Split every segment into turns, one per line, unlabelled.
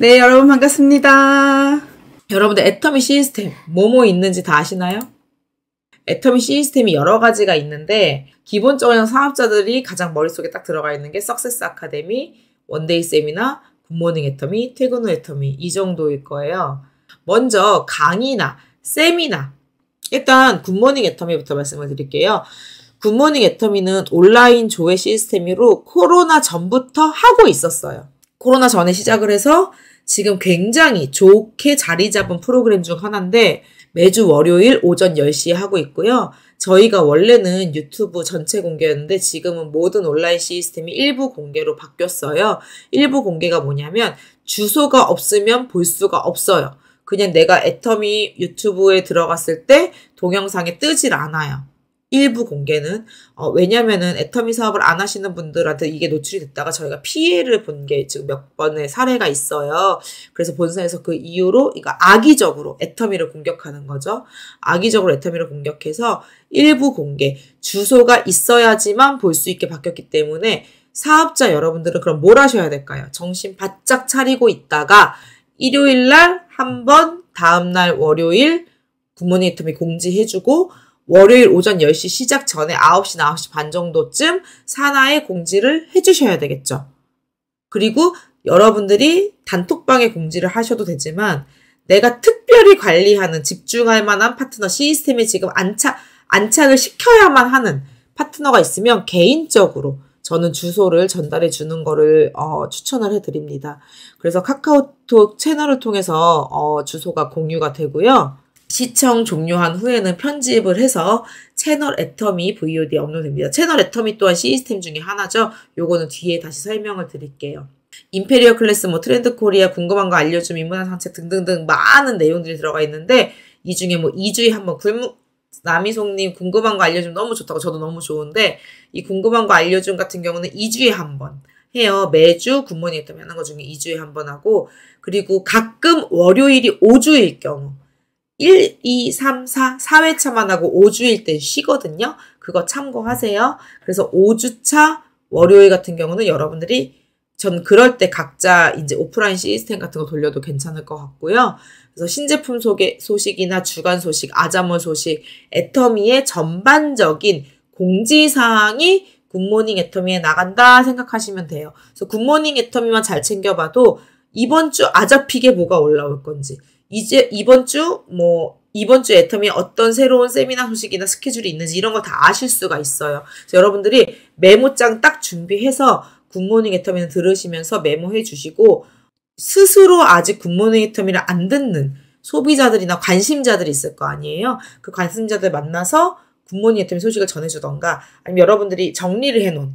네, 여러분 반갑습니다. 여러분들 애터미 시스템 뭐뭐 있는지 다 아시나요? 애터미 시스템이 여러 가지가 있는데 기본적으로 사업자들이 가장 머릿속에 딱 들어가 있는 게 석세스 아카데미, 원데이 세미나, 굿모닝 애터미, 퇴근 후 애터미 이 정도일 거예요. 먼저 강의나 세미나 일단 굿모닝 애터미부터 말씀을 드릴게요. 굿모닝 애터미는 온라인 조회 시스템으로 코로나 전부터 하고 있었어요. 코로나 전에 시작을 해서 지금 굉장히 좋게 자리 잡은 프로그램 중 하나인데 매주 월요일 오전 10시에 하고 있고요. 저희가 원래는 유튜브 전체 공개였는데 지금은 모든 온라인 시스템이 일부 공개로 바뀌었어요. 일부 공개가 뭐냐면 주소가 없으면 볼 수가 없어요. 그냥 내가 애터미 유튜브에 들어갔을 때동영상이 뜨질 않아요. 일부 공개는 어, 왜냐면은 애터미 사업을 안 하시는 분들한테 이게 노출이 됐다가 저희가 피해를 본 게 지금 몇 번의 사례가 있어요. 그래서 본사에서 그 이후로 그러 악의적으로 애터미를 공격하는 거죠. 악의적으로 애터미를 공격해서 일부 공개 주소가 있어야지만 볼 수 있게 바뀌었기 때문에 사업자 여러분들은 그럼 뭘 하셔야 될까요? 정신 바짝 차리고 있다가 일요일 날 한 번, 다음 날 월요일 부모님 애터미 공지해주고 월요일 오전 10시 시작 전에 9시나 9시 반 정도쯤 산하에 공지를 해주셔야 되겠죠. 그리고 여러분들이 단톡방에 공지를 하셔도 되지만 내가 특별히 관리하는 집중할 만한 파트너 시스템에 지금 안착, 안착을 시켜야만 하는 파트너가 있으면 개인적으로 저는 주소를 전달해 주는 거를 어, 추천을 해드립니다. 그래서 카카오톡 채널을 통해서 어, 주소가 공유가 되고요. 시청 종료한 후에는 편집을 해서 채널 애터미 VOD에 업로드됩니다. 채널 애터미 또한 시스템 중에 하나죠. 요거는 뒤에 다시 설명을 드릴게요. 임페리어 클래스, 뭐 트렌드 코리아, 궁금한 거 알려줌, 인문학 상책 등등등 많은 내용들이 들어가 있는데 이 중에 뭐 2주에 한번 굶 남이송님 궁금한 거 알려줌 너무 좋다고 저도 너무 좋은데 이 궁금한 거 알려줌 같은 경우는 2주에 한 번 해요. 매주 굿모닝 했다면 하는 것 중에 2주에 한 번 하고 그리고 가끔 월요일이 5주일 경우 1, 2, 3, 4, 4회차만 하고 5주일 때 쉬거든요. 그거 참고하세요. 그래서 5주차 월요일 같은 경우는 여러분들이 전 그럴 때 각자 이제 오프라인 시스템 같은 거 돌려도 괜찮을 것 같고요. 그래서 신제품 소개 소식이나 주간 소식, 아자몰 소식, 애터미의 전반적인 공지사항이 굿모닝 애터미에 나간다 생각하시면 돼요. 그래서 굿모닝 애터미만 잘 챙겨봐도 이번 주 아자픽에 뭐가 올라올 건지, 이제 이번 주 뭐 이번 주 애텀이 어떤 새로운 세미나 소식이나 스케줄이 있는지 이런 거 다 아실 수가 있어요. 그래서 여러분들이 메모장 딱 준비해서 굿모닝 애터미는 들으시면서 메모해 주시고 스스로 아직 굿모닝 애터미를안 듣는 소비자들이나 관심자들이 있을 거 아니에요. 그 관심자들 만나서 굿모닝 애터미 소식을 전해주던가 아니면 여러분들이 정리를 해놓은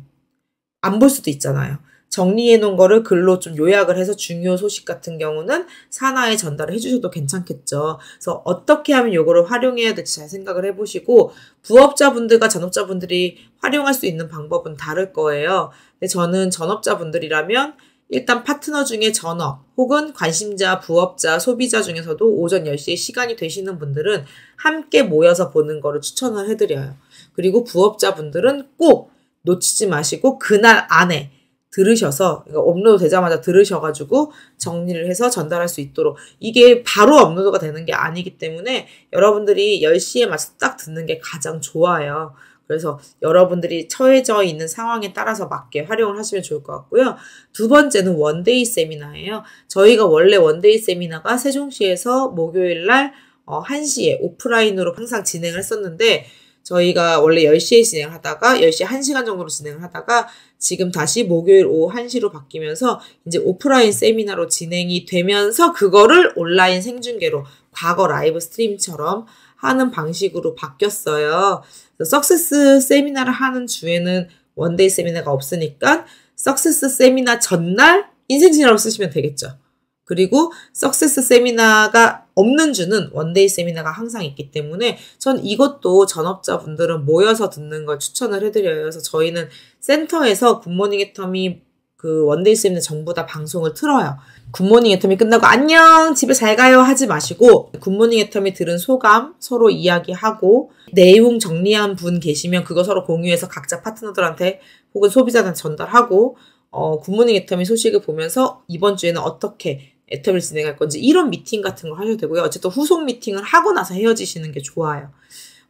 안 볼 수도 있잖아요. 정리해 놓은 거를 글로 좀 요약을 해서 중요 소식 같은 경우는 산하에 전달을 해주셔도 괜찮겠죠. 그래서 어떻게 하면 이거를 활용해야 될지 잘 생각을 해보시고 부업자분들과 전업자분들이 활용할 수 있는 방법은 다를 거예요. 근데 저는 전업자분들이라면 일단 파트너 중에 전업 혹은 관심자, 부업자, 소비자 중에서도 오전 10시에 시간이 되시는 분들은 함께 모여서 보는 거를 추천을 해드려요. 그리고 부업자분들은 꼭 놓치지 마시고 그날 안에 들으셔서 그러니까 업로드 되자마자 들으셔가지고 정리를 해서 전달할 수 있도록 이게 바로 업로드가 되는 게 아니기 때문에 여러분들이 10시에 맞춰딱 듣는 게 가장 좋아요. 그래서 여러분들이 처해져 있는 상황에 따라서 맞게 활용을 하시면 좋을 것 같고요. 두 번째는 원데이 세미나예요. 저희가 원래 원데이 세미나가 세종시에서 목요일 날 1시에 어, 오프라인으로 항상 진행을 했었는데 저희가 원래 10시에 진행하다가 10시 1시간 정도로 진행을 하다가 지금 다시 목요일 오후 1시로 바뀌면서 이제 오프라인 세미나로 진행이 되면서 그거를 온라인 생중계로 과거 라이브 스트림처럼 하는 방식으로 바뀌었어요. 석세스 세미나를 하는 주에는 원데이 세미나가 없으니까 석세스 세미나 전날 인생 진화로 쓰시면 되겠죠. 그리고 석세스 세미나가 없는 주는 원데이 세미나가 항상 있기 때문에 전 이것도 전업자분들은 모여서 듣는 걸 추천을 해드려요. 그래서 저희는 센터에서 굿모닝 애텀이 그 원데이 세미나 전부 다 방송을 틀어요. 굿모닝 애텀이 끝나고 안녕 집에 잘 가요 하지 마시고 굿모닝 애텀이 들은 소감 서로 이야기하고 내용 정리한 분 계시면 그거 서로 공유해서 각자 파트너들한테 혹은 소비자한테 전달하고 어, 굿모닝 애텀이 소식을 보면서 이번 주에는 어떻게 애미를 진행할 건지 이런 미팅 같은 걸 하셔도 되고요. 어쨌든 후속 미팅을 하고 나서 헤어지시는 게 좋아요.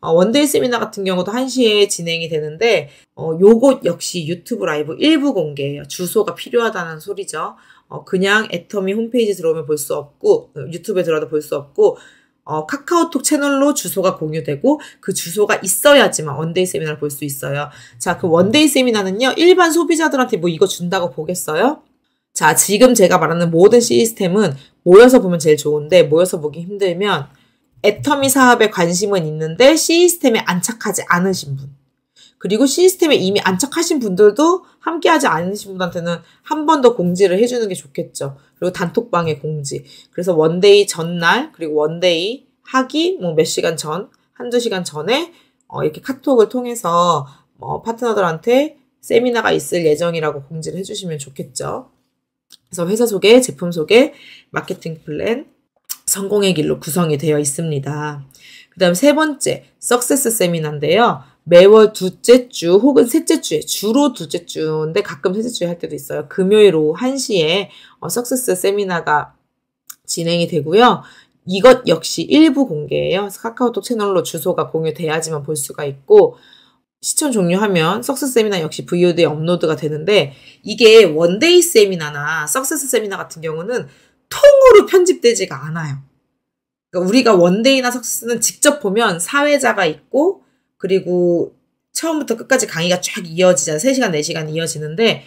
어, 원데이 세미나 같은 경우도 1시에 진행이 되는데 어, 요것 역시 유튜브 라이브 일부 공개예요. 주소가 필요하다는 소리죠. 어, 그냥 애터미 홈페이지 들어오면 볼 수 없고 어, 유튜브에 들어도 와볼수 없고 어, 카카오톡 채널로 주소가 공유되고 그 주소가 있어야지만 원데이 세미나를 볼 수 있어요. 자, 그 원데이 세미나는요, 일반 소비자들한테 뭐 이거 준다고 보겠어요? 자, 지금 제가 말하는 모든 시스템은 모여서 보면 제일 좋은데 모여서 보기 힘들면 애터미 사업에 관심은 있는데 시스템에 안착하지 않으신 분. 그리고 시스템에 이미 안착하신 분들도 함께하지 않으신 분한테는 한 번 더 공지를 해주는 게 좋겠죠. 그리고 단톡방에 공지. 그래서 원데이 전날, 그리고 원데이 하기, 뭐 몇 시간 전, 한두 시간 전에 어, 이렇게 카톡을 통해서 뭐 파트너들한테 세미나가 있을 예정이라고 공지를 해주시면 좋겠죠. 그래서 회사 소개, 제품 소개, 마케팅 플랜, 성공의 길로 구성이 되어 있습니다. 그 다음 세 번째, 석세스 세미나인데요. 매월 두째 주 혹은 셋째 주에 주로 두째 주인데 가끔 셋째 주에 할 때도 있어요. 금요일 오후 1시에 어, 석세스 세미나가 진행이 되고요. 이것 역시 일부 공개예요. 카카오톡 채널로 주소가 공유돼야지만 볼 수가 있고 시청 종료하면 석세스 세미나 역시 VOD에 업로드가 되는데 이게 원데이 세미나나 석세스 세미나 같은 경우는 통으로 편집되지가 않아요. 그러니까 우리가 원데이나 석세스는 직접 보면 사회자가 있고 그리고 처음부터 끝까지 강의가 쫙 이어지잖아요. 3시간, 4시간 이어지는데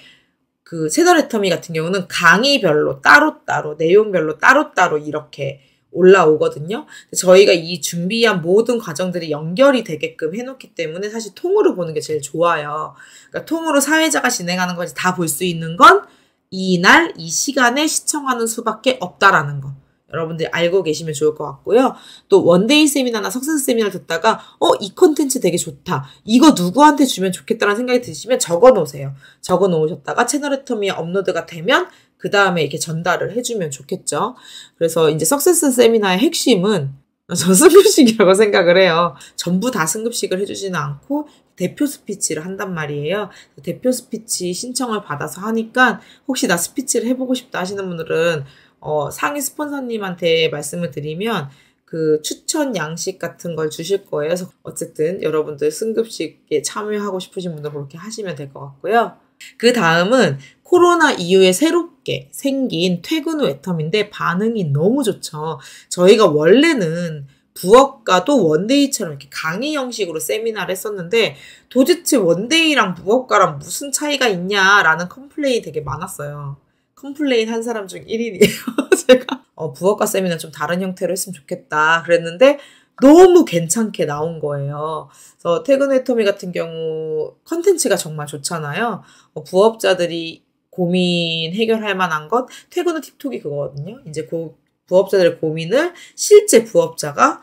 그 세더레터미 같은 경우는 강의별로 따로따로 내용별로 따로따로 이렇게 올라오거든요. 저희가 이 준비한 모든 과정들이 연결이 되게끔 해놓기 때문에 사실 통으로 보는 게 제일 좋아요. 그러니까 통으로 사회자가 진행하는 것이 다볼 수 있는 건 이날 이 시간에 시청하는 수밖에 없다라는 거. 여러분들 알고 계시면 좋을 것 같고요. 또 원데이 세미나나 석세스 세미나 듣다가 어이 컨텐츠 되게 좋다. 이거 누구한테 주면 좋겠다라는 생각이 드시면 적어 놓으세요. 적어 놓으셨다가 채널 의터미에 업로드가 되면 그 다음에 이렇게 전달을 해주면 좋겠죠. 그래서 이제 석세스 세미나의 핵심은 저승급식이라고 생각을 해요. 전부 다 승급식을 해주지는 않고 대표 스피치를 한단 말이에요. 대표 스피치 신청을 받아서 하니까 혹시 나 스피치를 해보고 싶다 하시는 분들은 어, 상위 스폰서님한테 말씀을 드리면 그 추천 양식 같은 걸 주실 거예요. 그래서 어쨌든 여러분들 승급식에 참여하고 싶으신 분들 그렇게 하시면 될 것 같고요. 그 다음은 코로나 이후에 새롭게 새롭 생긴 퇴근 후 애텀인데 반응이 너무 좋죠. 저희가 원래는 부업과도 원데이처럼 이렇게 강의 형식으로 세미나를 했었는데 도대체 원데이랑 부업과랑 무슨 차이가 있냐라는 컴플레인 되게 많았어요. 컴플레인 한 사람 중 1인이에요, 제가. 어, 부업과 세미나 좀 다른 형태로 했으면 좋겠다 그랬는데 너무 괜찮게 나온 거예요. 그래서 퇴근 회토미 같은 경우 컨텐츠가 정말 좋잖아요. 어, 부업자들이 고민 해결할 만한 것 퇴근 후 틱톡이 그거거든요. 이제 그 부업자들의 고민을 실제 부업자가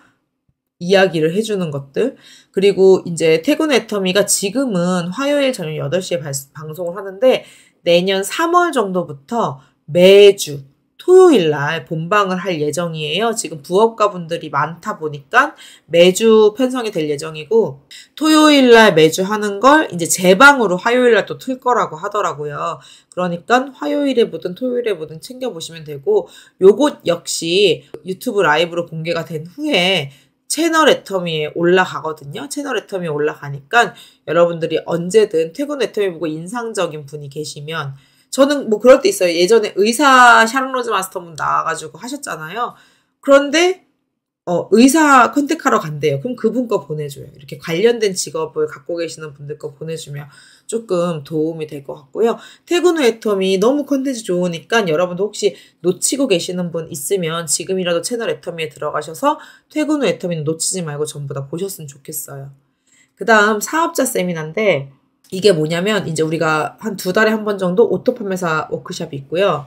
이야기를 해주는 것들. 그리고 이제 퇴근 애터미가 지금은 화요일 저녁 8시에 방송을 하는데 내년 3월 정도부터 매주 토요일 날 본방을 할 예정이에요. 지금 부업가 분들이 많다 보니까 매주 편성이 될 예정이고 토요일 날 매주 하는 걸 이제 재방으로 화요일 날 또 틀 거라고 하더라고요. 그러니까 화요일에 보든 토요일에 보든 챙겨 보시면 되고 요것 역시 유튜브 라이브로 공개가 된 후에 채널 애터미에 올라가거든요. 채널 애터미에 올라가니까 여러분들이 언제든 퇴근 애터미 보고 인상적인 분이 계시면 저는 뭐 그럴 때 있어요. 예전에 의사 샤론 로즈 마스터분 나와가지고 하셨잖아요. 그런데 어, 의사 컨택하러 간대요. 그럼 그분 거 보내줘요. 이렇게 관련된 직업을 갖고 계시는 분들 거 보내주면 조금 도움이 될 것 같고요. 퇴근 후 애텀이 너무 컨텐츠 좋으니까 여러분도 혹시 놓치고 계시는 분 있으면 지금이라도 채널 애터미에 들어가셔서 퇴근 후애터미 놓치지 말고 전부 다 보셨으면 좋겠어요. 그 다음 사업자 세미나인데 이게 뭐냐면 이제 우리가 한 두 달에 한 번 정도 오토 판매사 워크샵이 있고요.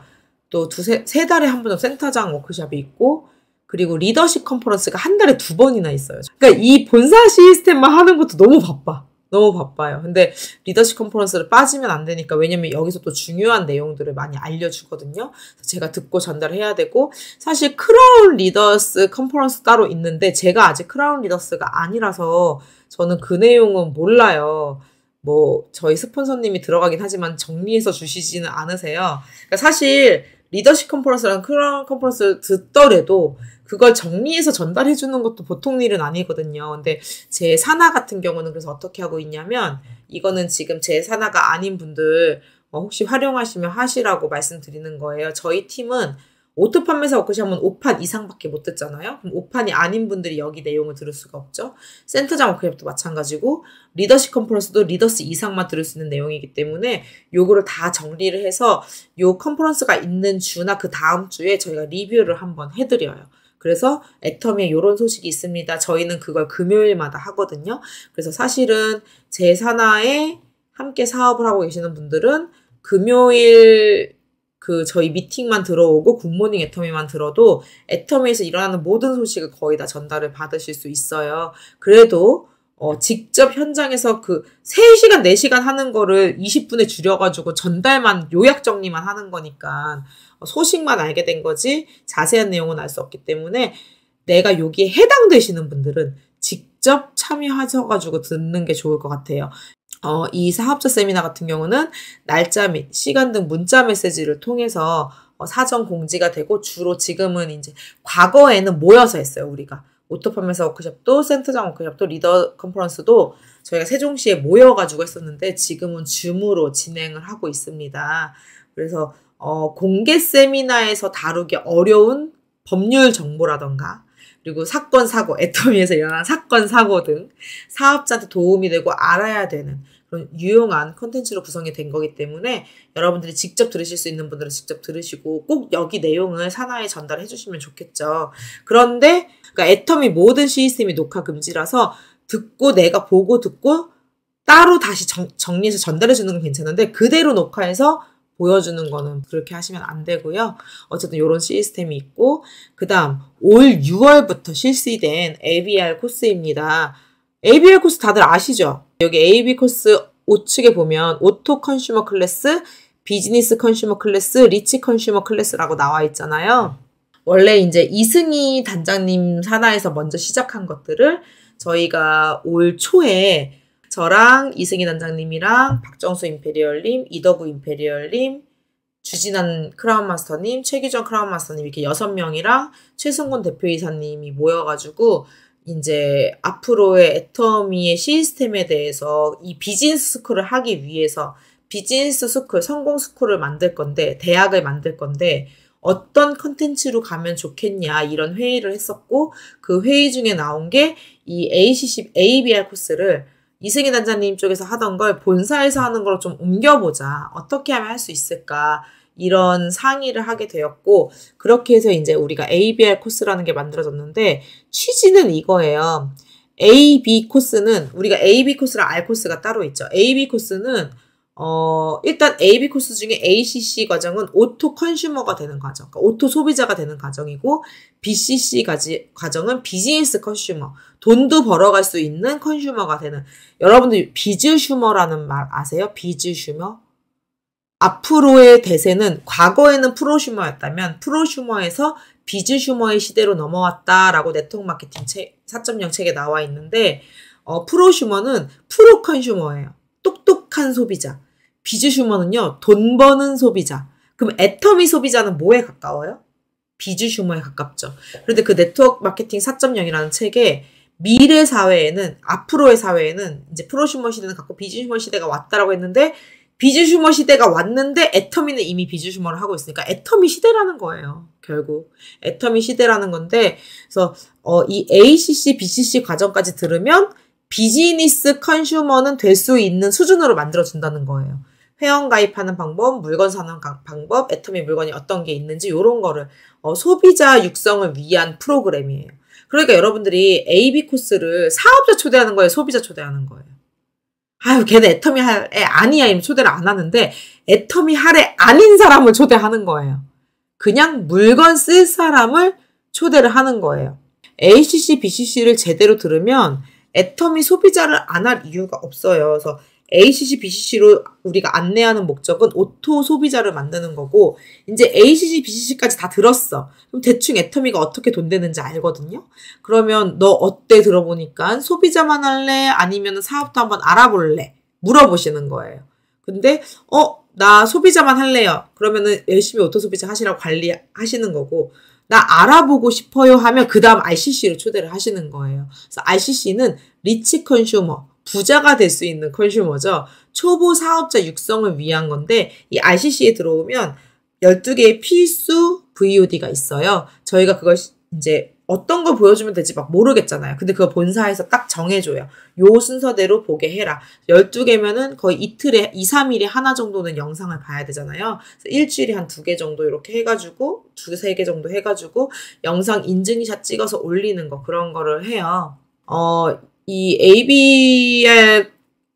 또 두세 세 달에 한 번 정도 센터장 워크샵이 있고 그리고 리더십 컨퍼런스가 한 달에 두 번이나 있어요. 그러니까 이 본사 시스템만 하는 것도 너무 바빠. 너무 바빠요. 근데 리더십 컨퍼런스를 빠지면 안 되니까 왜냐면 여기서 또 중요한 내용들을 많이 알려주거든요. 그래서 제가 듣고 전달해야 되고 사실 크라운 리더스 컨퍼런스 따로 있는데 제가 아직 크라운 리더스가 아니라서 저는 그 내용은 몰라요. 뭐 저희 스폰서님이 들어가긴 하지만 정리해서 주시지는 않으세요. 그러니까 사실 리더십 컨퍼런스랑크그운 컨퍼런스를 듣더라도 그걸 정리해서 전달해 주는 것도 보통 일은 아니거든요. 근데 제 산하 같은 경우는 그래서 어떻게 하고 있냐면 이거는 지금 제 산하가 아닌 분들 어, 혹시 활용하시면 하시라고 말씀드리는 거예요. 저희 팀은 오토판매사 워크샵은 5판 이상밖에 못 듣잖아요. 그럼 5판이 아닌 분들이 여기 내용을 들을 수가 없죠. 센터장 워크샵도 마찬가지고 리더십 컨퍼런스도 리더스 이상만 들을 수 있는 내용이기 때문에 요거를 다 정리를 해서 요 컨퍼런스가 있는 주나 그 다음 주에 저희가 리뷰를 한번 해드려요. 그래서 애터미에 이런 소식이 있습니다. 저희는 그걸 금요일마다 하거든요. 그래서 사실은 제 산하에 함께 사업을 하고 계시는 분들은 금요일 그 저희 미팅만 들어오고 굿모닝 애터미만 들어도 애터미에서 일어나는 모든 소식을 거의 다 전달을 받으실 수 있어요. 그래도 어, 직접 현장에서 그 3시간, 4시간 하는 거를 20분에 줄여가지고 전달만, 요약 정리만 하는 거니까 어, 소식만 알게 된 거지 자세한 내용은 알 수 없기 때문에 내가 여기에 해당되시는 분들은 직접 참여하셔가지고 듣는 게 좋을 것 같아요. 어, 이 사업자 세미나 같은 경우는 날짜 및 시간 등 문자 메시지를 통해서 어, 사전 공지가 되고 주로 지금은 이제 과거에는 모여서 했어요, 우리가. 오토팜에서 워크숍도 센터장 워크숍도 리더 컨퍼런스도 저희가 세종시에 모여가지고 했었는데 지금은 줌으로 진행을 하고 있습니다. 그래서 어, 공개 세미나에서 다루기 어려운 법률 정보라던가 그리고 사건 사고 애터미에서 일어난 사건 사고 등 사업자한테 도움이 되고 알아야 되는 그런 유용한 컨텐츠로 구성이 된 거기 때문에 여러분들이 직접 들으실 수 있는 분들은 직접 들으시고 꼭 여기 내용을 사나에 전달해 주시면 좋겠죠. 그런데 그러니까 애터미 모든 시스템이 녹화 금지라서 듣고 내가 보고 듣고 따로 다시 정, 정리해서 전달해 주는 건 괜찮은데 그대로 녹화해서 보여주는 거는 그렇게 하시면 안 되고요. 어쨌든 이런 시스템이 있고 그 다음 올 6월부터 실시된 ABR 코스입니다. ABR 코스 다들 아시죠? 여기 AB 코스 우측에 보면 오토 컨슈머 클래스, 비즈니스 컨슈머 클래스, 리치 컨슈머 클래스라고 나와 있잖아요. 원래 이제 이승희 단장님 산하에서 먼저 시작한 것들을 저희가 올 초에 저랑 이승희 단장님이랑 박정수 임페리얼님, 이더구 임페리얼님, 주진한 크라운마스터님, 최기정 크라운마스터님 이렇게 여섯 명이랑 최승곤 대표이사님이 모여가지고 이제 앞으로의 애터미의 시스템에 대해서 이 비즈니스 스쿨을 하기 위해서 비즈니스 스쿨, 성공 스쿨을 만들 건데 대학을 만들 건데 어떤 컨텐츠로 가면 좋겠냐 이런 회의를 했었고 그 회의 중에 나온 게 이 ACC ABR 코스를 이승희 단장님 쪽에서 하던 걸 본사에서 하는 걸로 좀 옮겨보자. 어떻게 하면 할 수 있을까. 이런 상의를 하게 되었고, 그렇게 해서 이제 우리가 ABR 코스라는 게 만들어졌는데, 취지는 이거예요. AB 코스는, 우리가 AB 코스랑 R 코스가 따로 있죠. AB 코스는 어, 일단 AB 코스 중에 ACC 과정은 오토 컨슈머가 되는 과정, 그러니까 오토 소비자가 되는 과정이고, BCC 가지, 과정은 비즈니스 컨슈머, 돈도 벌어갈 수 있는 컨슈머가 되는. 여러분들 비즈슈머라는 말 아세요? 비즈슈머? 앞으로의 대세는 과거에는 프로슈머였다면 프로슈머에서 비즈슈머의 시대로 넘어왔다라고 네트워크 마케팅 책, 4.0 책에 나와 있는데, 어, 프로슈머는 프로 컨슈머예요. 똑똑한 소비자. 비즈 슈머는요, 돈 버는 소비자. 그럼 애터미 소비자는 뭐에 가까워요? 비즈 슈머에 가깝죠. 그런데 그 네트워크 마케팅 4.0이라는 책에 미래 사회에는, 앞으로의 사회에는 이제 프로슈머 시대는 갖고 비즈 슈머 시대가 왔다라고 했는데, 비즈 슈머 시대가 왔는데 애터미는 이미 비즈 슈머를 하고 있으니까 애터미 시대라는 거예요. 결국 애터미 시대라는 건데 그래서 어, 이 ACC, BCC 과정까지 들으면 비즈니스 컨슈머는 될 수 있는 수준으로 만들어준다는 거예요. 회원 가입하는 방법, 물건 사는 방법, 애터미 물건이 어떤 게 있는지 이런 거를 어, 소비자 육성을 위한 프로그램이에요. 그러니까 여러분들이 AB 코스를 사업자 초대하는 거예요, 소비자 초대하는 거예요. 아유, 걔는 애터미 할애 아니야, 이 초대를 안 하는데 애터미 할애 아닌 사람을 초대하는 거예요. 그냥 물건 쓸 사람을 초대를 하는 거예요. ACC, BCC를 제대로 들으면 애터미 소비자를 안 할 이유가 없어요. 그래서 ACC, BCC로 우리가 안내하는 목적은 오토 소비자를 만드는 거고 이제 ACC, BCC까지 다 들었어. 그럼 대충 애터미가 어떻게 돈 되는지 알거든요. 그러면 너 어때 들어보니까 소비자만 할래? 아니면 사업도 한번 알아볼래? 물어보시는 거예요. 근데 어? 나 소비자만 할래요. 그러면은 열심히 오토 소비자 하시라고 관리하시는 거고 나 알아보고 싶어요 하면 그 다음 RCC로 초대를 하시는 거예요. 그래서 RCC는 리치 컨슈머, 부자가 될 수 있는 컨슈머죠. 초보 사업자 육성을 위한 건데 이 ICC에 들어오면 12개의 필수 VOD가 있어요. 저희가 그걸 이제 어떤 걸 보여주면 될지 막 모르겠잖아요. 근데 그거 본사에서 딱 정해줘요. 요 순서대로 보게 해라. 12개면은 거의 이틀에, 2, 3일에 하나 정도는 영상을 봐야 되잖아요. 일주일에 한 두 개 정도 이렇게 해가지고, 두, 세개 정도 해가지고, 영상 인증샷 찍어서 올리는 거, 그런 거를 해요. 어, 이 AB의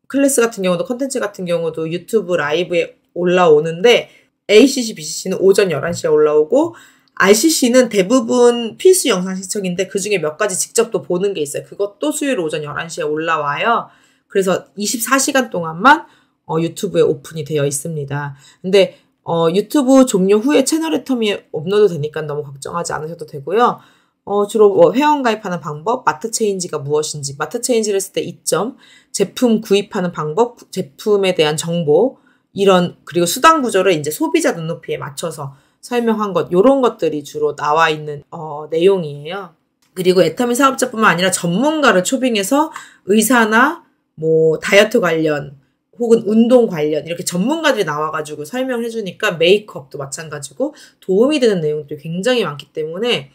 클래스 같은 경우도 컨텐츠 같은 경우도 유튜브 라이브에 올라오는데 ACC, BCC는 오전 11시에 올라오고 RCC는 대부분 필수 영상 시청인데 그 중에 몇 가지 직접 또 보는 게 있어요. 그것도 수요일 오전 11시에 올라와요. 그래서 24시간 동안만 어, 유튜브에 오픈이 되어 있습니다. 근데 어, 유튜브 종료 후에 채널의 텀이 업로드 되니까 너무 걱정하지 않으셔도 되고요. 어, 주로 뭐 회원 가입하는 방법, 마트 체인지가 무엇인지, 마트 체인지를 했을 때 이점, 제품 구입하는 방법, 제품에 대한 정보, 이런, 그리고 수당 구조를 이제 소비자 눈높이에 맞춰서 설명한 것, 요런 것들이 주로 나와 있는, 어, 내용이에요. 그리고 에터민 사업자뿐만 아니라 전문가를 초빙해서 의사나 뭐 다이어트 관련, 혹은 운동 관련 이렇게 전문가들이 나와가지고 설명해주니까 메이크업도 마찬가지고 도움이 되는 내용들이 굉장히 많기 때문에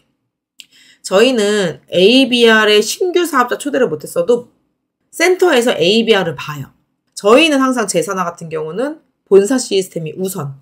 저희는 ABR의 신규 사업자 초대를 못했어도 센터에서 ABR을 봐요. 저희는 항상 제사나 같은 경우는 본사 시스템이 우선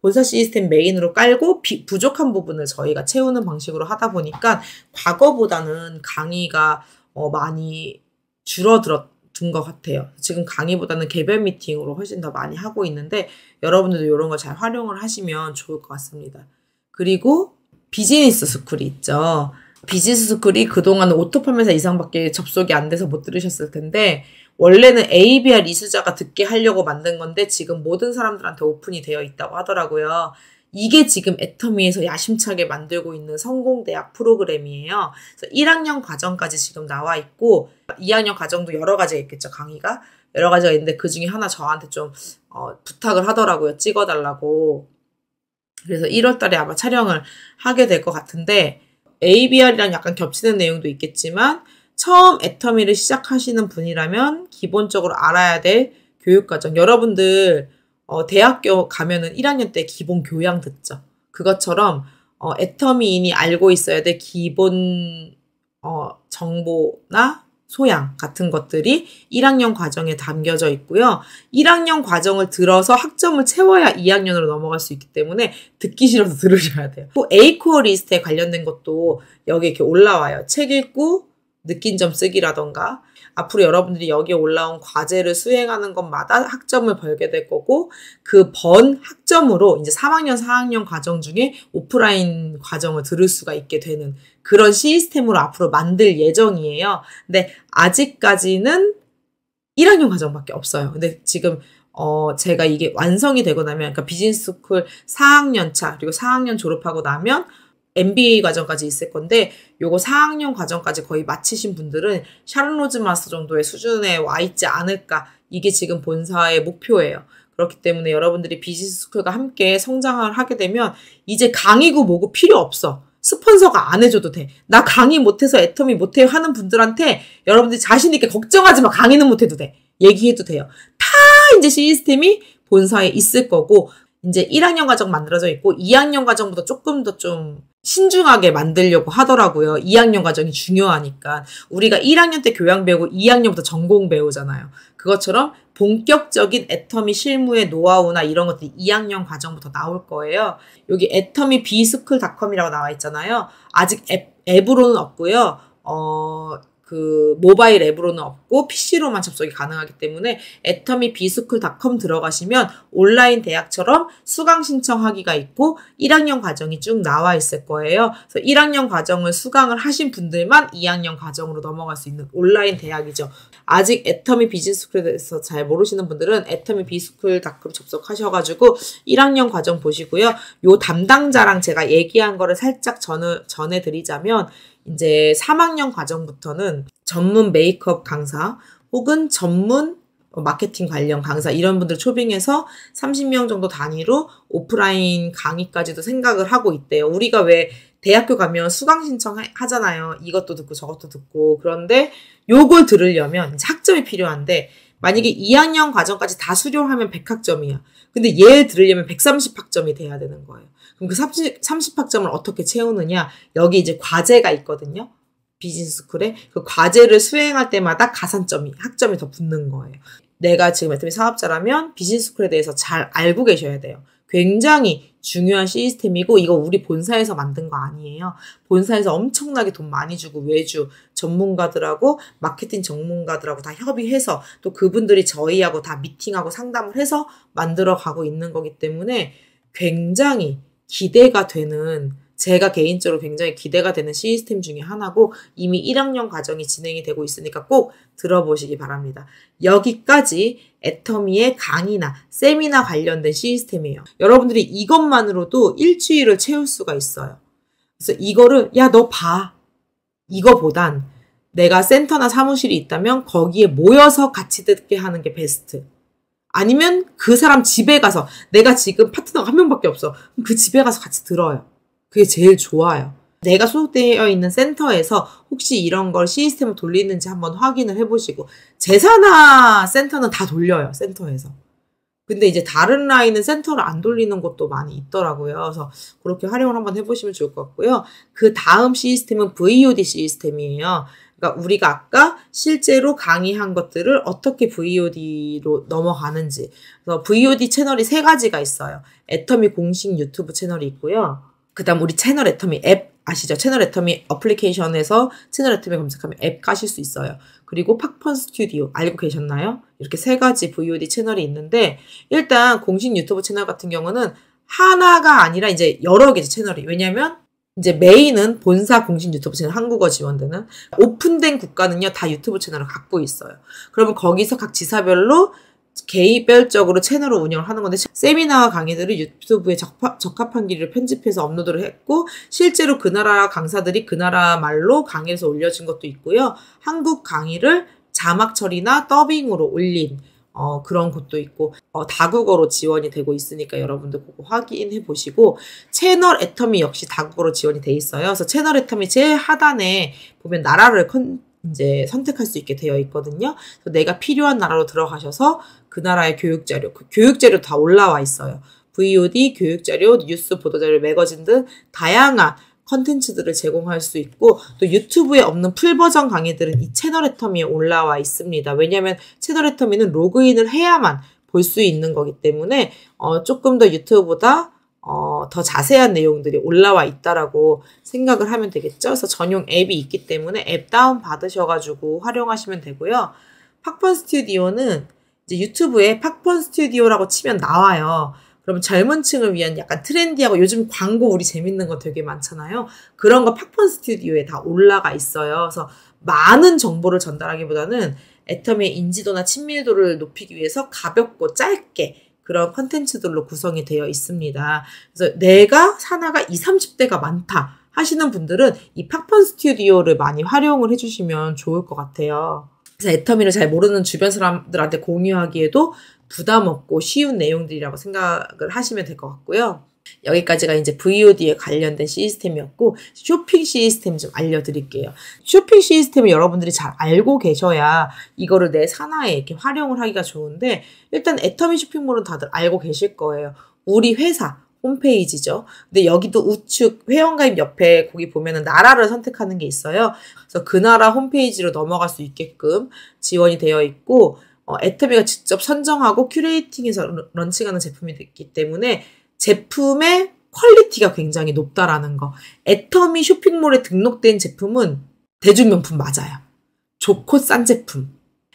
본사 시스템 메인으로 깔고 비, 부족한 부분을 저희가 채우는 방식으로 하다 보니까 과거보다는 강의가 어, 많이 줄어들었던 것 같아요. 지금 강의보다는 개별 미팅으로 훨씬 더 많이 하고 있는데 여러분들도 이런 걸 잘 활용을 하시면 좋을 것 같습니다. 그리고 비즈니스 스쿨이 있죠. 비즈스쿨이 그동안 오토팜에서 이상밖에 접속이 안 돼서 못 들으셨을 텐데 원래는 ABR 이수자가 듣게 하려고 만든 건데 지금 모든 사람들한테 오픈이 되어 있다고 하더라고요. 이게 지금 애터미에서 야심차게 만들고 있는 성공대학 프로그램이에요. 그래서 1학년 과정까지 지금 나와 있고 2학년 과정도 여러 가지가 있겠죠. 강의가 여러 가지가 있는데 그 중에 하나 저한테 좀 어, 부탁을 하더라고요. 찍어달라고. 그래서 1월달에 아마 촬영을 하게 될 것 같은데 ABR이랑 약간 겹치는 내용도 있겠지만 처음 애터미를 시작하시는 분이라면 기본적으로 알아야 될 교육과정. 여러분들 어, 대학교 가면은 1학년 때 기본 교양 듣죠. 그것처럼 어, 애터미인이 알고 있어야 될 기본 어, 정보나 소양 같은 것들이 1학년 과정에 담겨져 있고요. 1학년 과정을 들어서 학점을 채워야 2학년으로 넘어갈 수 있기 때문에 듣기 싫어서 들으셔야 돼요. 또 A코어 리스트에 관련된 것도 여기 이렇게 올라와요. 책 읽고 느낀 점 쓰기라던가 앞으로 여러분들이 여기에 올라온 과제를 수행하는 것마다 학점을 벌게 될 거고 그 번 학점으로 이제 3학년, 4학년 과정 중에 오프라인 과정을 들을 수가 있게 되는 그런 시스템으로 앞으로 만들 예정이에요. 근데 아직까지는 1학년 과정밖에 없어요. 근데 지금 어, 제가 이게 완성이 되고 나면, 그러니까 비즈니스 스쿨 4학년 차, 그리고 4학년 졸업하고 나면 MBA 과정까지 있을 건데 요거 4학년 과정까지 거의 마치신 분들은 샤를로즈 마스 정도의 수준에 와 있지 않을까 이게 지금 본사의 목표예요. 그렇기 때문에 여러분들이 비즈니스 스쿨과 함께 성장을 하게 되면 이제 강의고 뭐고 필요 없어. 스폰서가 안 해줘도 돼. 나 강의 못해서 애터미 못해 하는 분들한테 여러분들이 자신있게 걱정하지 마. 강의는 못해도 돼. 얘기해도 돼요. 다 이제 시스템이 본사에 있을 거고 이제 1학년 과정 만들어져 있고 2학년 과정보다 조금 더 좀 신중하게 만들려고 하더라고요. 2학년 과정이 중요하니까. 우리가 1학년 때 교양 배우고 2학년부터 전공 배우잖아요. 그것처럼 본격적인 애터미 실무의 노하우나 이런 것들이 2학년 과정부터 나올 거예요. 여기 애터미 비스쿨닷컴이라고 나와 있잖아요. 아직 앱, 앱으로는 없고요. 어, 그 모바일 앱으로는 없고 PC로만 접속이 가능하기 때문에 애터미 비스쿨닷컴 들어가시면 온라인 대학처럼 수강 신청하기가 있고 1학년 과정이 쭉 나와 있을 거예요. 그래서 1학년 과정을 수강을 하신 분들만 2학년 과정으로 넘어갈 수 있는 온라인 대학이죠. 아직 애터미 비즈스쿨에 대해서 잘 모르시는 분들은 애터미 비스쿨닷컴 접속하셔가지고 1학년 과정 보시고요. 요 담당자랑 제가 얘기한 거를 살짝 전 전해드리자면 이제 3학년 과정부터는 전문 메이크업 강사 혹은 전문 마케팅 관련 강사 이런 분들 초빙해서 30명 정도 단위로 오프라인 강의까지도 생각을 하고 있대요. 우리가 왜 대학교 가면 수강 신청 하잖아요. 이것도 듣고 저것도 듣고 그런데 요걸 들으려면 학점이 필요한데 만약에 2학년 과정까지 다 수료하면 100학점이야. 근데 얘 들으려면 130학점이 돼야 되는 거예요. 그럼 그 30, 30학점을 어떻게 채우느냐? 여기 이제 과제가 있거든요. 비즈니스 스쿨에 그 과제를 수행할 때마다 가산점이 학점이 더 붙는 거예요. 내가 지금 애터미 사업자라면 비즈니스 스쿨에 대해서 잘 알고 계셔야 돼요. 굉장히 중요한 시스템이고 이거 우리 본사에서 만든 거 아니에요. 본사에서 엄청나게 돈 많이 주고 외주 전문가들하고 마케팅 전문가들하고 다 협의해서 또 그분들이 저희하고 다 미팅하고 상담을 해서 만들어 가고 있는 거기 때문에 굉장히 기대가 되는 제가 개인적으로 굉장히 기대가 되는 시스템 중의 하나고 이미 1학년 과정이 진행이 되고 있으니까 꼭 들어보시기 바랍니다. 여기까지 애터미의 강의나 세미나 관련된 시스템이에요. 여러분들이 이것만으로도 일주일을 채울 수가 있어요. 그래서 이거를 야 너 봐. 이거보단 내가 센터나 사무실이 있다면 거기에 모여서 같이 듣게 하는 게 베스트. 아니면 그 사람 집에 가서 내가 지금 파트너가 한 명밖에 없어. 그 집에 가서 같이 들어요. 그게 제일 좋아요. 내가 소속되어 있는 센터에서 혹시 이런 걸 시스템을 돌리는지 한번 확인을 해보시고 제사나 센터는 다 돌려요. 센터에서. 근데 이제 다른 라인은 센터를 안 돌리는 것도 많이 있더라고요. 그래서 그렇게 활용을 한번 해보시면 좋을 것 같고요. 그 다음 시스템은 VOD 시스템이에요. 그러니까 우리가 아까 실제로 강의한 것들을 어떻게 VOD로 넘어가는지. 그래서 VOD 채널이 세 가지가 있어요. 애터미 공식 유튜브 채널이 있고요. 그다음 우리 채널 애터미 앱 아시죠? 채널 애터미 어플리케이션에서 채널 애터미 검색하면 앱가실수 있어요. 그리고 팝펀 스튜디오 알고 계셨나요? 이렇게 세 가지 VOD 채널이 있는데 일단 공식 유튜브 채널 같은 경우는 하나가 아니라 이제 여러 개의 채널이 왜냐면 이제 메인은 본사 공식 유튜브 채널 한국어 지원되는 오픈된 국가는요 다 유튜브 채널을 갖고 있어요. 그러면 거기서 각 지사별로 개별적으로 채널을 운영을 하는 건데 세미나와 강의들을 유튜브에 적파, 적합한 길이를 편집해서 업로드를 했고 실제로 그 나라 강사들이 그 나라 말로 강의에서 올려진 것도 있고요. 한국 강의를 자막 처리나 더빙으로 올린 어, 그런 곳도 있고 어, 다국어로 지원이 되고 있으니까 여러분들 그거 확인해 보시고 채널 애터미 역시 다국어로 지원이 돼 있어요. 그래서 채널 애텀이 제일 하단에 보면 나라를 컨, 이제 선택할 수 있게 되어 있거든요. 그래서 내가 필요한 나라로 들어가셔서 그 나라의 교육 자료, 그 교육 자료 다 올라와 있어요. VOD, 교육 자료, 뉴스 보도 자료, 매거진 등 다양한 컨텐츠들을 제공할 수 있고 또 유튜브에 없는 풀 버전 강의들은 이 채널의 터미에 올라와 있습니다. 왜냐하면 채널의 터미는 로그인을 해야만 볼 수 있는 거기 때문에 어, 조금 더 유튜브보다 어, 더 자세한 내용들이 올라와 있다라고 생각을 하면 되겠죠. 그래서 전용 앱이 있기 때문에 앱 다운 받으셔가지고 활용하시면 되고요. 팝펀 스튜디오는 이제 유튜브에 팝펀 스튜디오라고 치면 나와요. 그럼 젊은 층을 위한 약간 트렌디하고 요즘 광고 우리 재밌는 거 되게 많잖아요. 그런 거 팝콘 스튜디오에 다 올라가 있어요. 그래서 많은 정보를 전달하기보다는 애터미의 인지도나 친밀도를 높이기 위해서 가볍고 짧게 그런 컨텐츠들로 구성이 되어 있습니다. 그래서 내가 산화가 20, 30대가 많다 하시는 분들은 이 팝콘 스튜디오를 많이 활용을 해주시면 좋을 것 같아요. 그래서 애터미를 잘 모르는 주변 사람들한테 공유하기에도 부담 없고 쉬운 내용들이라고 생각을 하시면 될 것 같고요. 여기까지가 이제 VOD에 관련된 시스템이었고 쇼핑 시스템 좀 알려드릴게요. 쇼핑 시스템을 여러분들이 잘 알고 계셔야 이거를 내 산하에 이렇게 활용을 하기가 좋은데 일단 애터미 쇼핑몰은 다들 알고 계실 거예요. 우리 회사 홈페이지죠. 근데 여기도 우측 회원가입 옆에 거기 보면은 나라를 선택하는 게 있어요. 그래서 그 나라 홈페이지로 넘어갈 수 있게끔 지원이 되어 있고 어, 애터비가 직접 선정하고 큐레이팅해서 런칭하는 제품이 됐기 때문에 제품의 퀄리티가 굉장히 높다라는 거. 애터미 쇼핑몰에 등록된 제품은 대중명품 맞아요. 좋고 싼 제품.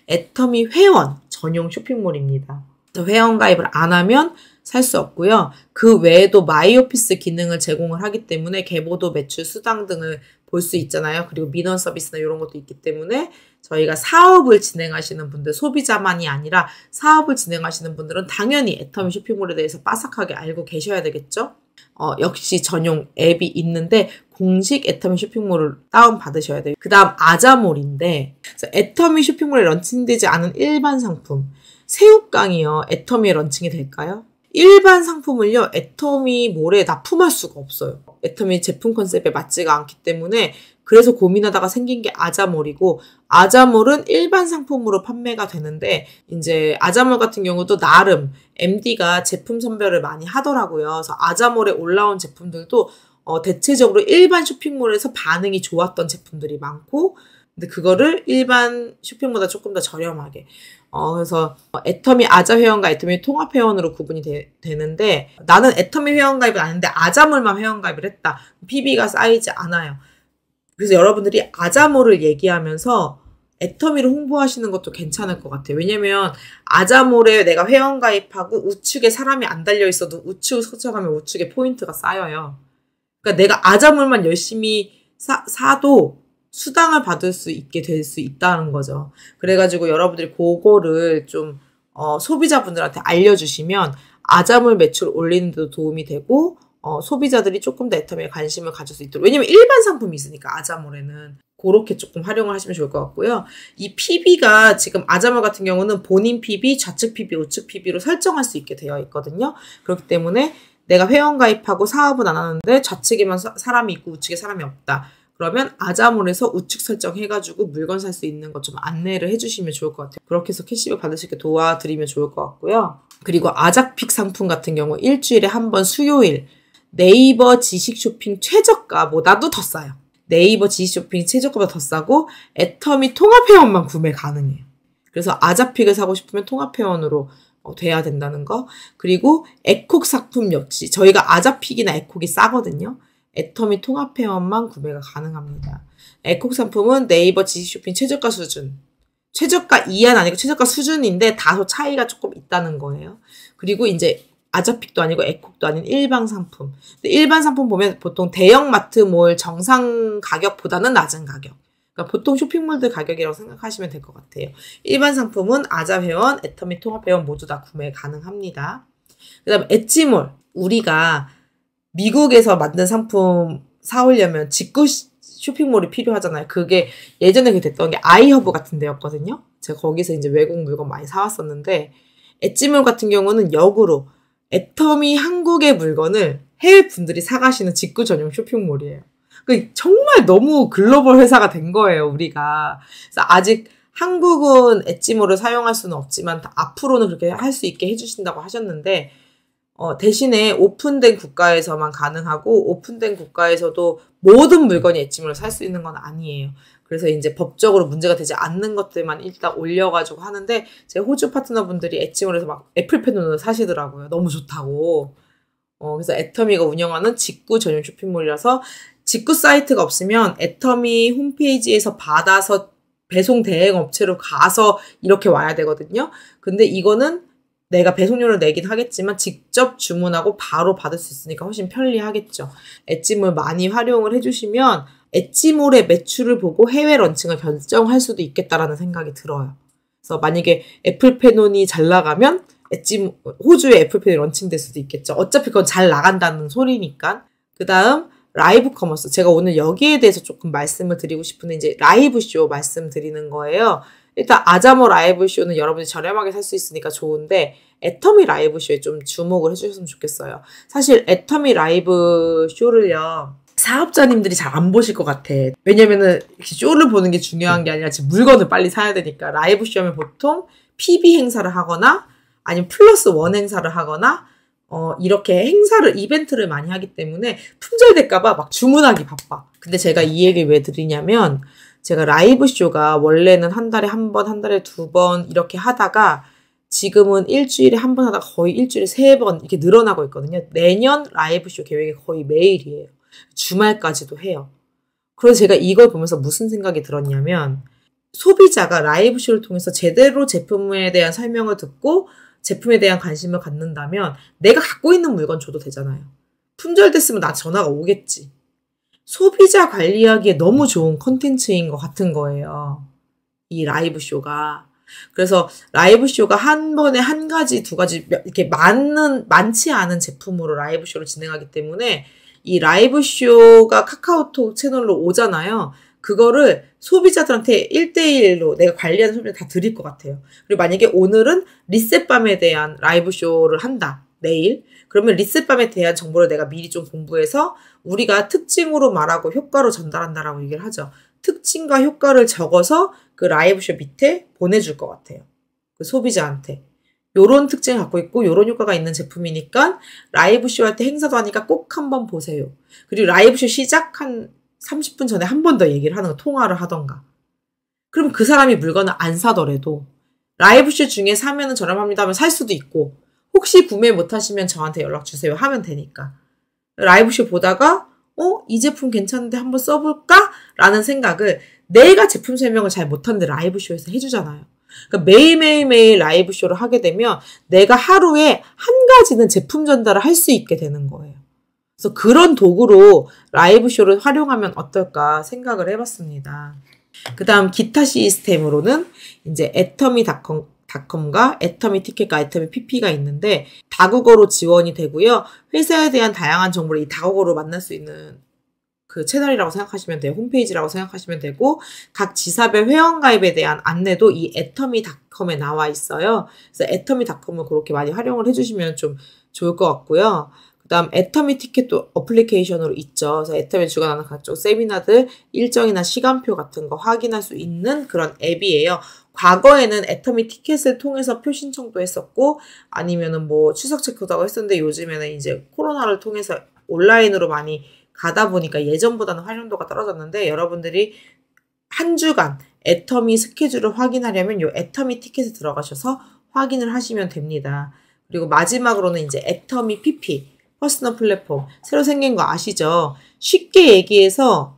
애터미 회원 전용 쇼핑몰입니다. 회원 가입을 안 하면 살수 없고요. 그 외에도 마이오피스 기능을 제공을 하기 때문에 개보도 매출 수당 등을 볼 수 있잖아요. 그리고 민원 서비스나 이런 것도 있기 때문에 저희가 사업을 진행하시는 분들, 소비자만이 아니라 사업을 진행하시는 분들은 당연히 애터미 쇼핑몰에 대해서 빠삭하게 알고 계셔야 되겠죠? 어, 역시 전용 앱이 있는데 공식 애터미 쇼핑몰을 다운받으셔야 돼요. 그 다음 아자몰인데 애터미 쇼핑몰에 런칭되지 않은 일반 상품 새우깡이요. 애터미에 런칭이 될까요? 일반 상품을요, 애터미 몰에 납품할 수가 없어요. 애터미 제품 컨셉에 맞지가 않기 때문에 그래서 고민하다가 생긴 게 아자몰이고 아자몰은 일반 상품으로 판매가 되는데 이제 아자몰 같은 경우도 나름 MD가 제품 선별을 많이 하더라고요. 그래서 아자몰에 올라온 제품들도 어, 대체적으로 일반 쇼핑몰에서 반응이 좋았던 제품들이 많고 근데 그거를 일반 쇼핑보다 조금 더 저렴하게. 어, 그래서 애터미 아자 회원과 애터미 통합 회원으로 구분이 되, 는데 나는 애터미 회원가입은 아닌데 아자몰만 회원가입을 했다. PB가 쌓이지 않아요. 그래서 여러분들이 아자몰을 얘기하면서 애터미를 홍보하시는 것도 괜찮을 것 같아요. 왜냐면 아자몰에 내가 회원 가입하고 우측에 사람이 안 달려 있어도 우측 서쳐가면 우측에 포인트가 쌓여요. 그러니까 내가 아자몰만 열심히 사, 사도 수당을 받을 수 있게 될 수 있다는 거죠. 그래가지고 여러분들이 그거를 좀 어, 소비자분들한테 알려주시면 아자물 매출 올리는 데도 도움이 되고 어, 소비자들이 조금 더 애터미에 관심을 가질 수 있도록 왜냐면 일반 상품이 있으니까 아자물에는 그렇게 조금 활용을 하시면 좋을 것 같고요. 이 PB가 지금 아자몰 같은 경우는 본인 PB, 좌측 PB, 우측 PB로 설정할 수 있게 되어 있거든요. 그렇기 때문에 내가 회원 가입하고 사업은 안 하는데 좌측에만 사람이 있고 우측에 사람이 없다. 그러면 아자몰에서 우측 설정해가지고 물건 살 수 있는 것 좀 안내를 해주시면 좋을 것 같아요. 그렇게 해서 캐시백 받으실 있게 도와드리면 좋을 것 같고요. 그리고 아작픽 상품 같은 경우 일주일에 한 번 수요일 네이버 지식 쇼핑 최저가보다도 더 싸요. 네이버 지식 쇼핑 최저가보다 더 싸고 애터미 통합회원만 구매 가능해요. 그래서 아자픽을 사고 싶으면 통합회원으로 어, 돼야 된다는 거. 그리고 에콕 상품 역시 저희가 아자픽이나 에콕이 싸거든요. 애터미 통합회원만 구매가 가능합니다. 에콕 상품은 네이버 지식쇼핑 최저가 수준 최저가 이하는 아니고 최저가 수준인데 다소 차이가 조금 있다는 거예요. 그리고 이제 아자픽도 아니고 에콕도 아닌 일반 상품. 근데 일반 상품 보면 보통 대형마트 몰 정상 가격보다는 낮은 가격. 그러니까 보통 쇼핑몰들 가격이라고 생각하시면 될 것 같아요. 일반 상품은 아자 회원, 애터미 통합 회원 모두 다 구매 가능합니다. 그 다음 에지몰 우리가 미국에서 만든 상품 사오려면 직구 쇼핑몰이 필요하잖아요. 그게 예전에 그 됐던 게 아이허브 같은 데였거든요. 제가 거기서 이제 외국 물건 많이 사왔었는데 엣지몰 같은 경우는 역으로 애터미 한국의 물건을 해외 분들이 사가시는 직구 전용 쇼핑몰이에요. 그 정말 너무 글로벌 회사가 된 거예요, 우리가. 그래서 아직 한국은 엣지몰을 사용할 수는 없지만 앞으로는 그렇게 할 수 있게 해주신다고 하셨는데 어, 대신에 오픈된 국가에서만 가능하고 오픈된 국가에서도 모든 물건이 애지으로살 수 있는 건 아니에요. 그래서 이제 법적으로 문제가 되지 않는 것들만 일단 올려가지고 하는데 제 호주 파트너분들이 애엣으로해서막 애플펜으로 사시더라고요. 너무 좋다고. 어, 그래서 애터미가 운영하는 직구 전용 쇼핑몰이라서 직구 사이트가 없으면 애터미 홈페이지에서 받아서 배송 대행 업체로 가서 이렇게 와야 되거든요. 근데 이거는 내가 배송료를 내긴 하겠지만 직접 주문하고 바로 받을 수 있으니까 훨씬 편리하겠죠. 엣지몰 많이 활용을 해주시면 엣지몰의 매출을 보고 해외 런칭을 결정할 수도 있겠다라는 생각이 들어요. 그래서 만약에 애플패논이 잘 나가면 엣지 호주의 애플패논이 런칭될 수도 있겠죠. 어차피 그건 잘 나간다는 소리니까. 그 다음 라이브 커머스. 제가 오늘 여기에 대해서 조금 말씀을 드리고 싶은데 이제 라이브 쇼 말씀드리는 거예요. 일단 아자모 라이브 쇼는 여러분이 저렴하게 살 수 있으니까 좋은데 애터미 라이브 쇼에 좀 주목을 해주셨으면 좋겠어요. 사실 애터미 라이브 쇼를요. 사업자님들이 잘 안 보실 것 같아. 왜냐면은 쇼를 보는 게 중요한 게 아니라 지금 물건을 빨리 사야 되니까 라이브 쇼하면 보통 PB 행사를 하거나 아니면 플러스 원 행사를 하거나 어, 이렇게 행사를, 이벤트를 많이 하기 때문에 품절될까봐 막 주문하기 바빠. 근데 제가 이얘기왜 드리냐면, 제가 라이브 쇼가 원래는 한 달에 한 번, 한 달에 두 번 이렇게 하다가 지금은 일주일에 한 번 하다가 거의 일주일에 세 번 이렇게 늘어나고 있거든요. 내년 라이브 쇼 계획이 거의 매일이에요. 주말까지도 해요. 그래서 제가 이걸 보면서 무슨 생각이 들었냐면 소비자가 라이브 쇼를 통해서 제대로 제품에 대한 설명을 듣고 제품에 대한 관심을 갖는다면 내가 갖고 있는 물건 줘도 되잖아요. 품절됐으면 나 전화가 오겠지. 소비자 관리하기에 너무 좋은 컨텐츠인 것 같은 거예요. 이 라이브 쇼가. 그래서 라이브 쇼가 한 번에 한 가지, 두 가지, 이렇게 많은, 많지 않은 제품으로 라이브 쇼를 진행하기 때문에 이 라이브 쇼가 카카오톡 채널로 오잖아요. 그거를 소비자들한테 1대1로 내가 관리하는 소비자 다 드릴 것 같아요. 그리고 만약에 오늘은 리셋밤에 대한 라이브 쇼를 한다. 내일 그러면 리셋밤에 대한 정보를 내가 미리 좀 공부해서 우리가 특징으로 말하고 효과로 전달한다라고 얘기를 하죠. 특징과 효과를 적어서 그 라이브쇼 밑에 보내줄 것 같아요. 그 소비자한테. 요런 특징을 갖고 있고 요런 효과가 있는 제품이니까 라이브쇼 할 때 행사도 하니까 꼭 한번 보세요. 그리고 라이브쇼 시작한 30분 전에 한 번 더 얘기를 하는 거 통화를 하던가. 그럼 그 사람이 물건을 안 사더라도 라이브쇼 중에 사면은 저렴합니다 하면 살 수도 있고 혹시 구매 못하시면 저한테 연락 주세요 하면 되니까. 라이브쇼 보다가 어? 이 제품 괜찮은데 한번 써볼까? 라는 생각을 내가 제품 설명을 잘 못하는데 라이브쇼에서 해주잖아요. 그러니까 매일매일매일 라이브쇼를 하게 되면 내가 하루에 한 가지는 제품 전달을 할 수 있게 되는 거예요. 그래서 그런 도구로 라이브쇼를 활용하면 어떨까 생각을 해봤습니다. 그 다음 기타 시스템으로는 이제 애터미 닷컴 닷컴과 애터미 티켓과 애터미 PP가 있는데 다국어로 지원이 되고요. 회사에 대한 다양한 정보를 이 다국어로 만날 수 있는 그 채널이라고 생각하시면 돼요. 홈페이지라고 생각하시면 되고 각 지사별 회원가입에 대한 안내도 이 애터미닷컴에 나와 있어요. 그래서 애터미닷컴을 그렇게 많이 활용을 해주시면 좀 좋을 것 같고요. 그다음 애터미 티켓도 어플리케이션으로 있죠. 그래서 애터미 주관하는 각종 세미나들 일정이나 시간표 같은 거 확인할 수 있는 그런 앱이에요. 과거에는 애터미 티켓을 통해서 표 신청도 했었고 아니면은 뭐 추석 체크도 하고 했었는데 요즘에는 이제 코로나를 통해서 온라인으로 많이 가다 보니까 예전보다는 활용도가 떨어졌는데 여러분들이 한 주간 애터미 스케줄을 확인하려면 요 애터미 티켓에 들어가셔서 확인을 하시면 됩니다. 그리고 마지막으로는 이제 애터미 PP 퍼스널 플랫폼 새로 생긴 거 아시죠? 쉽게 얘기해서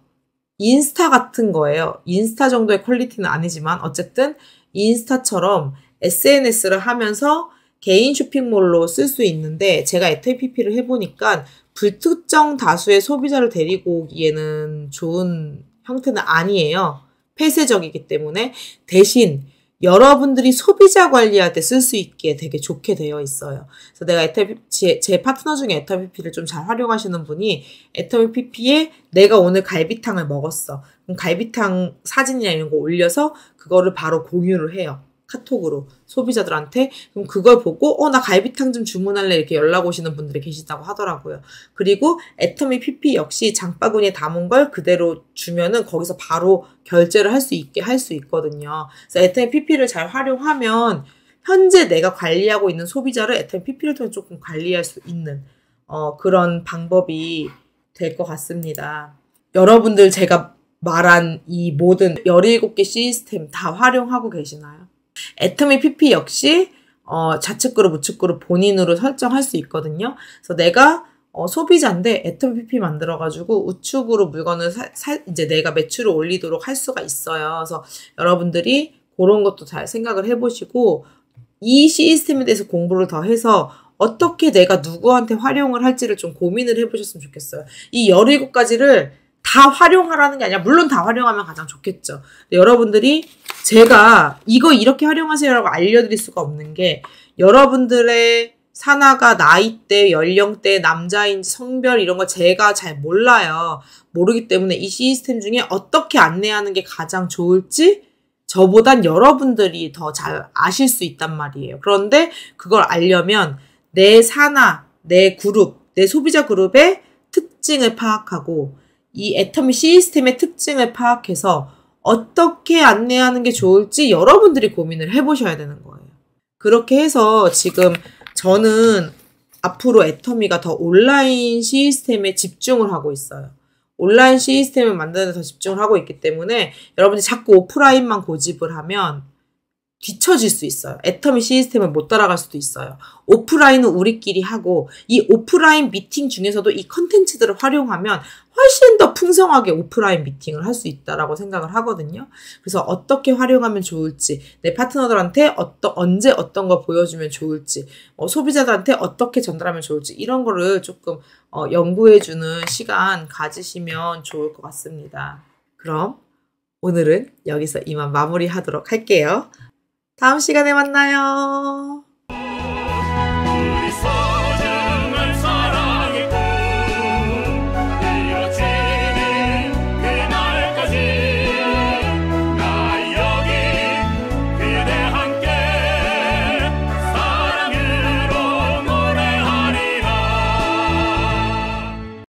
인스타 같은 거예요. 인스타 정도의 퀄리티는 아니지만 어쨌든 인스타처럼 SNS를 하면서 개인 쇼핑몰로 쓸 수 있는데 제가 FAPP를 해보니까 불특정 다수의 소비자를 데리고 오기에는 좋은 형태는 아니에요. 폐쇄적이기 때문에 대신 여러분들이 소비자 관리할 때 쓸 수 있게 되게 좋게 되어 있어요. 그래서 내가 제, 제 파트너 중에 에터피피를 좀 잘 활용하시는 분이 에터피피에 내가 오늘 갈비탕을 먹었어. 그럼 갈비탕 사진이나 이런 거 올려서 그거를 바로 공유를 해요. 카톡으로 소비자들한테 그럼 그걸 보고 어 나 갈비탕 좀 주문할래 이렇게 연락 오시는 분들이 계시다고 하더라고요. 그리고 애터미 PP 역시 장바구니에 담은 걸 그대로 주면은 거기서 바로 결제를 할 수 있게 할 수 있거든요. 그래서 애터미 PP를 잘 활용하면 현재 내가 관리하고 있는 소비자를 애터미 PP를 통해 조금 관리할 수 있는 어, 그런 방법이 될 것 같습니다. 여러분들 제가 말한 이 모든 17개 시스템 다 활용하고 계시나요? 애터미 PP 역시 어, 좌측 그룹, 우측 그룹 본인으로 설정할 수 있거든요. 그래서 내가 어, 소비자인데 애텀 PP 만들어가지고 우측으로 물건을 사, 사, 이제 내가 매출을 올리도록 할 수가 있어요. 그래서 여러분들이 그런 것도 잘 생각을 해보시고 이 시스템에 대해서 공부를 더 해서 어떻게 내가 누구한테 활용을 할지를 좀 고민을 해보셨으면 좋겠어요. 이 17가지를 다 활용하라는 게 아니라 물론 다 활용하면 가장 좋겠죠. 여러분들이 제가 이거 이렇게 활용하세요라고 알려드릴 수가 없는 게 여러분들의 산화가 나이대, 연령대, 남자인 성별 이런 걸 제가 잘 몰라요. 모르기 때문에 이 시스템 중에 어떻게 안내하는 게 가장 좋을지 저보단 여러분들이 더 잘 아실 수 있단 말이에요. 그런데 그걸 알려면 내 산화, 내 그룹, 내 소비자 그룹의 특징을 파악하고 이 애터미 시스템의 특징을 파악해서 어떻게 안내하는 게 좋을지 여러분들이 고민을 해보셔야 되는 거예요. 그렇게 해서 지금 저는 앞으로 애터미가 더 온라인 시스템에 집중을 하고 있어요. 온라인 시스템을 만드는 데 더 집중을 하고 있기 때문에 여러분이 자꾸 오프라인만 고집을 하면 뒤처질 수 있어요. 애터미 시스템을 못 따라갈 수도 있어요. 오프라인은 우리끼리 하고 이 오프라인 미팅 중에서도 이 컨텐츠들을 활용하면 훨씬 더 풍성하게 오프라인 미팅을 할 수 있다라고 생각을 하거든요. 그래서 어떻게 활용하면 좋을지 내 파트너들한테 어떠, 언제 어떤 거 보여주면 좋을지 어, 소비자들한테 어떻게 전달하면 좋을지 이런 거를 조금 어, 연구해주는 시간 가지시면 좋을 것 같습니다. 그럼 오늘은 여기서 이만 마무리하도록 할게요. 다음 시간에 만나요.